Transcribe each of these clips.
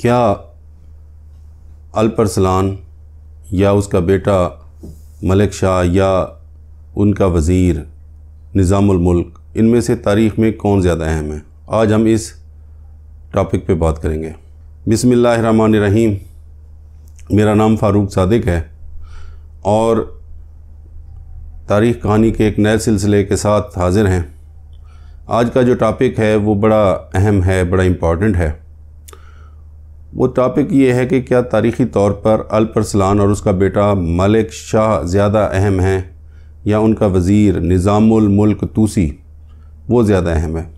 क्या अल्परसलान या उसका बेटा मलिक शाह या उनका वज़ीर मुल्क इनमें से तारीख़ में कौन ज़्यादा अहम है आज हम इस टॉपिक पे बात करेंगे बिसमीम मेरा नाम फ़ारूक सादिक है और तारीख़ कहानी के एक नए सिलसिले के साथ हाज़िर हैं आज का जो टॉपिक है वो बड़ा अहम है बड़ा इम्पॉर्टेंट है वो टॉपिक ये है कि क्या तारीख़ी तौर पर अलपरसलान और उसका बेटा मलिक शाह ज़्यादा अहम हैं या उनका वज़ीर मुल्क तूसी वो ज़्यादा अहम है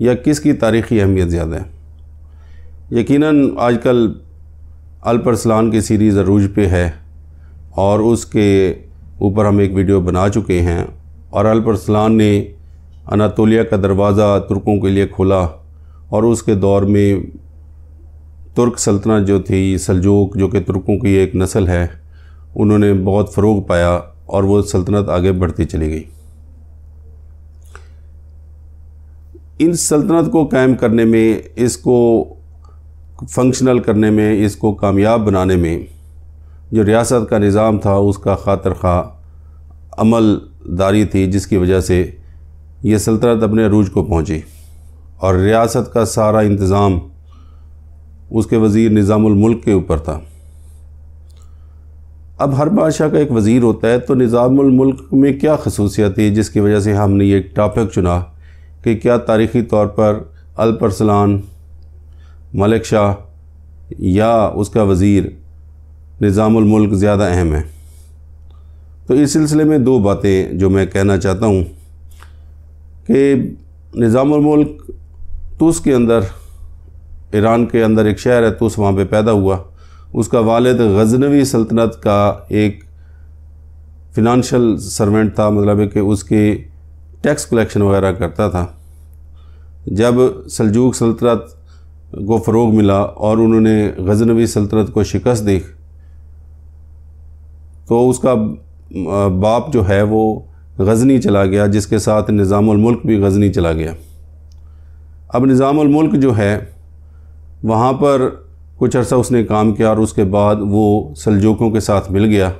या किसकी तारीख़ी अहमियत ज़्यादा है यकीनन आजकल अलपरसलान की सीरीज़ अरूज पे है और उसके ऊपर हम एक वीडियो बना चुके हैं और अलपरसलान ने अनातोलिया का दरवाज़ा तुर्कों के लिए खोला और उसके दौर में तुर्क सल्तनत जो थी सलजोक जो कि तुर्कों की एक नस्ल है उन्होंने बहुत फ़रोग पाया और वो सल्तनत आगे बढ़ती चली गई इन सल्तनत को कायम करने में इसको फंक्शनल करने में इसको कामयाब बनाने में जो रियासत का निज़ाम था उसका खातर खा अमलदारी थी जिसकी वजह से ये सल्तनत अपने अरूज को पहुँची और रियासत का सारा इंतज़ाम उसके वज़ीर निज़ामुल्क के ऊपर था अब हर बादशाह का एक वज़ीर होता है तो निज़ामुल्क में क्या खसूसियत है जिसकी वजह से हमने ये टॉपिक चुना कि क्या तारीख़ी तौर पर अलपरसलान मलिक शाह या उसका वज़ीर निज़ामुल्क ज़्यादा अहम है तो इस सिलसिले में दो बातें जो मैं कहना चाहता हूँ कि निज़ामुल्क तो उसके अंदर ईरान के अंदर एक शहर है तो उस वहाँ पर पैदा हुआ उसका वालद गजनवी सल्तनत का एक फिनंशल सर्वेंट था मतलब कि उसके टैक्स कलेक्शन वगैरह करता था जब सलजूक सल्तनत को फ़रोग मिला और उन्होंने गजनवी सल्तनत को शिकस्त दी तो उसका बाप जो है वो गजनी चला गया जिसके साथ मुल्क भी गजनी चला गया अब मुल्क जो है वहाँ पर कुछ अरसा उसने काम किया और उसके बाद वो सलजोकों के साथ मिल गया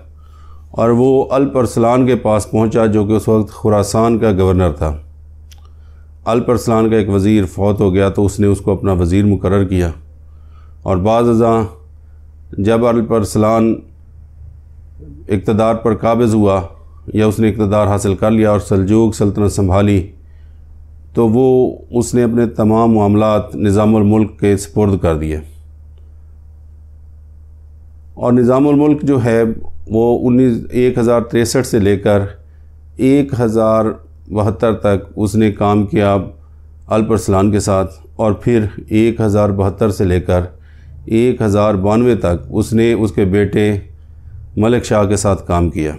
और वो अल्प अरसलान के पास पहुंचा जो कि उस वक्त खुरासान का गवर्नर था अल्प अरसलान का एक वज़ीर फ़ौत हो गया तो उसने उसको अपना वज़ीर मुकर किया और बाज़ा जब अल्प अरसलान इकतदार पर काबज़ हुआ या उसने इकतदार हासिल कर लिया और सलजोग सल्तनत संभाली तो वो उसने अपने तमाम मामला निज़ामुल्क के सपर्द कर दिए और निज़ामुल्क जो है वो उन्नीस एक हज़ार तिरसठ से लेकर एक हज़ार बहत्तर तक उसने काम किया अलपरसलान के साथ और फिर एक हज़ार बहत्तर से लेकर एक हज़ार बानवे तक उसने उसके बेटे मलिक शाह के साथ काम किया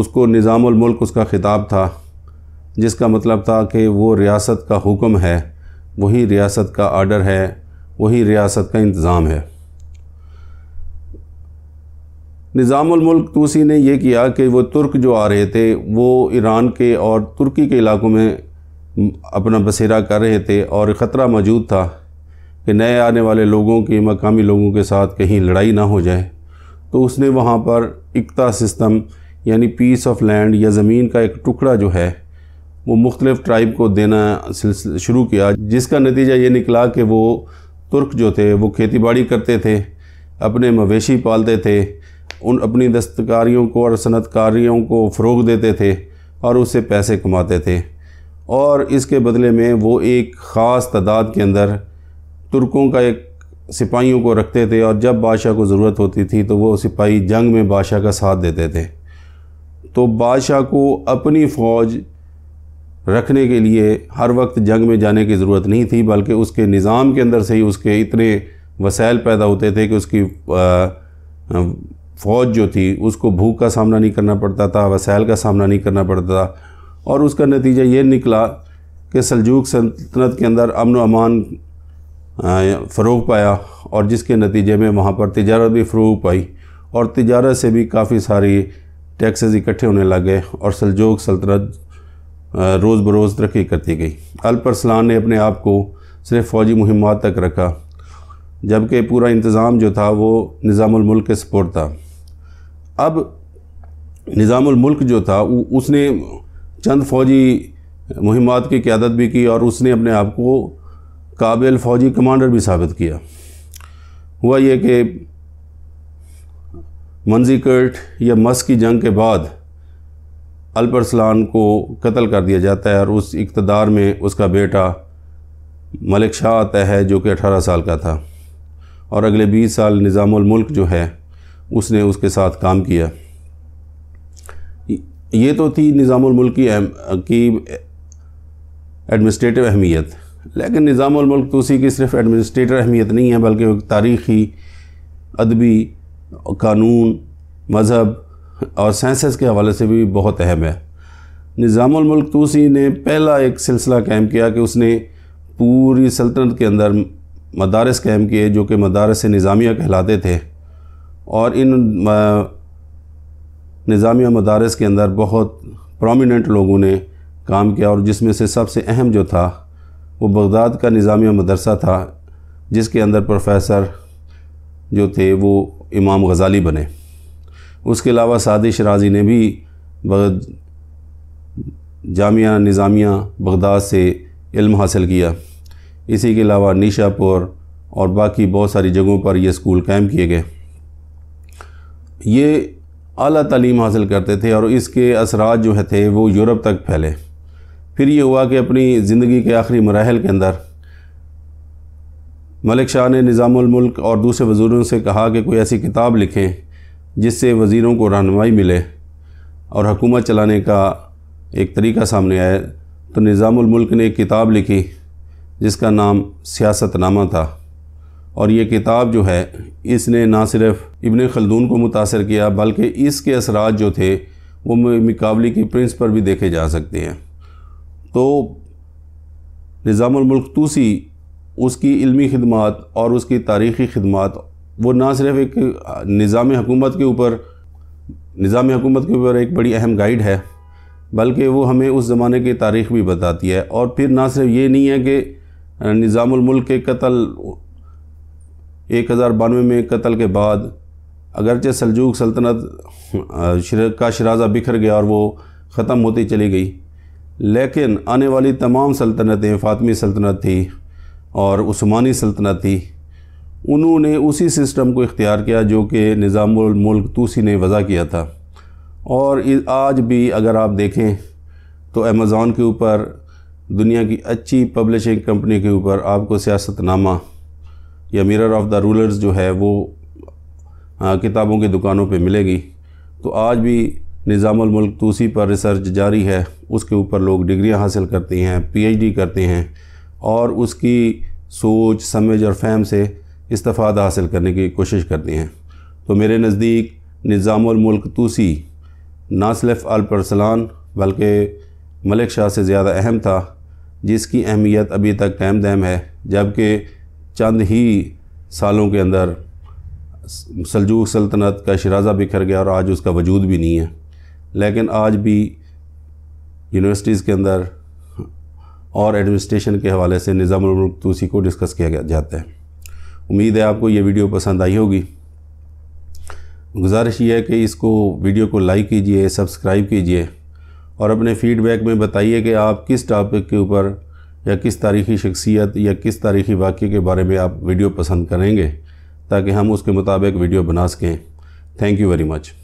उसको निज़ामुल्क उसका ख़िताब था जिसका मतलब था कि वो रियासत का हुक्म है वही रियासत का आर्डर है वही रियासत का इंतज़ाम है निज़ामुल्क तूसी ने यह किया कि वो तुर्क जो आ रहे थे वो ईरान के और तुर्की के इलाकों में अपना बसेरा कर रहे थे और ख़तरा मौजूद था कि नए आने वाले लोगों के मकामी लोगों के साथ कहीं लड़ाई ना हो जाए तो उसने वहाँ पर इकता सिस्टम यानी पीस ऑफ लैंड या ज़मीन का एक टुकड़ा जो है वो मुख्तलिफ़ ट्राइब को देना शुरू किया जिसका नतीजा ये निकला कि वो तुर्क जो थे वो खेती बाड़ी करते थे अपने मवेशी पालते थे उन अपनी दस्तकारियों को और सनतकारियों को फ़रोग देते थे और उससे पैसे कमाते थे और इसके बदले में वो एक ख़ास तादाद के अंदर तुर्कों का एक सिपाहियों को रखते थे और जब बादशाह को ज़रूरत होती थी तो वो सिपाही जंग में बादशाह का साथ देते थे तो बादशाह को अपनी फ़ौज रखने के लिए हर वक्त जंग में जाने की ज़रूरत नहीं थी बल्कि उसके निज़ाम के अंदर से ही उसके इतने वसाइल पैदा होते थे कि उसकी फ़ौज जो थी उसको भूख का सामना नहीं करना पड़ता था वसाइल का सामना नहीं करना पड़ता था और उसका नतीजा ये निकला कि सलजूक सल्तनत के अंदर अमन अमान फ़रूग पाया और जिसके नतीजे में वहाँ पर तजारत भी फ़रूग पाई और तजारत से भी काफ़ी सारी टैक्सेस इकट्ठे होने लग गए और सलजोग सल्तनत रोज़ बरोज़ तरक्की करती गई अलपरसलान ने अपने आप को सिर्फ फ़ौजी मुहिम तक रखा जबकि पूरा इंतज़ाम जो था वो निज़ामुल्क के सपोर्ट था अब निज़ामुल्क जो था उसने चंद फ़ौजी मुहिम की क्यादत भी की और उसने अपने आप को काबिल फ़ौजी कमांडर भी साबित किया हुआ ये कि मंजीकर्ट या मस्क की जंग के बाद अल्पर को कत्ल कर दिया जाता है और उस इकतदार में उसका बेटा मलिक शाह आता है जो कि अठारह साल का था और अगले बीस साल निज़ामुल्क जो है उसने उसके साथ काम किया ये तो थी निज़ामुल्क की एम, की एडमिनिस्ट्रेटिव अहमियत लेकिन निज़ामुल्क तो उसी की सिर्फ एडमिनिस्ट्रेटर अहमियत नहीं है बल्कि तारीख़ी अदबी कानून मज़हब और साइंसेस के हवाले से भी बहुत अहम है निज़ामुलमल्क तूसी ने पहला एक सिलसिला कायम किया कि उसने पूरी सल्तनत के अंदर मदारस कायम किए जो कि मदारस निज़ामिया कहलाते थे और इन निज़ामिया मदारस के अंदर बहुत प्रोमिनेंट लोगों ने काम किया और जिसमें से सबसे अहम जो था वो बगदाद का निज़ामिया मदरसा था जिसके अंदर प्रोफेसर जो थे वो इमाम गज़ाली बने उसके अलावा साद शराजी ने भी जामिया निज़ामिया बगदाद से इल्म हासिल किया इसी के अलावा निशापुर और बाकी बहुत सारी जगहों पर ये स्कूल कायम किए गए ये अली तलीम हासिल करते थे और इसके असरा जो है थे वो यूरोप तक फैले फिर ये हुआ कि अपनी ज़िंदगी के आखिरी मराहल के अंदर मलिक शाह ने निज़ामुल मुल्क और दूसरे वजूरों से कहा कि कोई ऐसी किताब लिखें जिससे वज़ीरों को रहनमाई मिले और हकूमत चलाने का एक तरीका सामने आया तो निज़ामुल्क ने एक किताब लिखी जिसका नाम सियासतनामा था और ये किताब जो है इसने ना सिर्फ इबन खलदून को मुतासर किया बल्कि इसके असरात जो थे वो मिकावली की प्रिंस पर भी देखे जा सकते हैं तो निज़ामुल्क तूसी उसकी इल्मी खिदमत और उसकी तारीख़ी खदमात वो ना सिर्फ एक निज़ाम हुकूमत के ऊपर निज़ाम हुकूमत के ऊपर एक बड़ी अहम गाइड है बल्कि वो हमें उस ज़माने की तारीख़ भी बताती है और फिर ना सिर्फ ये नहीं है कि निज़ामुल्क के कत्ल एक हज़ार बानवे में कत्ल के बाद अगरचे सलजूक सल्तनत का शराजा बिखर गया और वो ख़त्म होती चली गई लेकिन आने वाली तमाम सल्तनतें फ़ातमी सल्तनत थी और उस्मानी सल्तनत थी उन्होंने उसी सिस्टम को इख्तियार किया जो कि निज़ामुल्क तूसी ने वज़ा किया था और आज भी अगर आप देखें तो अमेज़ान के ऊपर दुनिया की अच्छी पब्लिशिंग कंपनी के ऊपर आपको सियासतनामा या मिरर ऑफ़ द रूलर्स जो है वो आ, किताबों की दुकानों पे मिलेगी तो आज भी निज़ामुल्क तूसी पर रिसर्च जारी है उसके ऊपर लोग डिग्रियां हासिल करते हैं पीएचडी करते हैं और उसकी सोच समझ और फहम से इस्तफ़ाद हासिल करने की कोशिश करते हैं तो मेरे नज़दीक निज़ामुल्क तूसी ना सिर्फ अलपरसलान बल्कि मलिक शाह से ज़्यादा अहम था जिसकी अहमियत अभी तक कैम दैम है जबकि चंद ही सालों के अंदर सलजूक सल्तनत का शराजा बिखर गया और आज उसका वजूद भी नहीं है लेकिन आज भी यूनिवर्सिटीज़ के अंदर और एडमिनिस्ट्रेशन के हवाले से निज़ामुल्क तूसी को डिस्कस किया जाता है उम्मीद है आपको ये वीडियो पसंद आई होगी गुजारिश ये है कि इसको वीडियो को लाइक कीजिए सब्सक्राइब कीजिए और अपने फीडबैक में बताइए कि आप किस टॉपिक के ऊपर या किस तारीखी शख्सियत या किस तारीखी वाक्य के बारे में आप वीडियो पसंद करेंगे ताकि हम उसके मुताबिक वीडियो बना सकें थैंक यू वेरी मच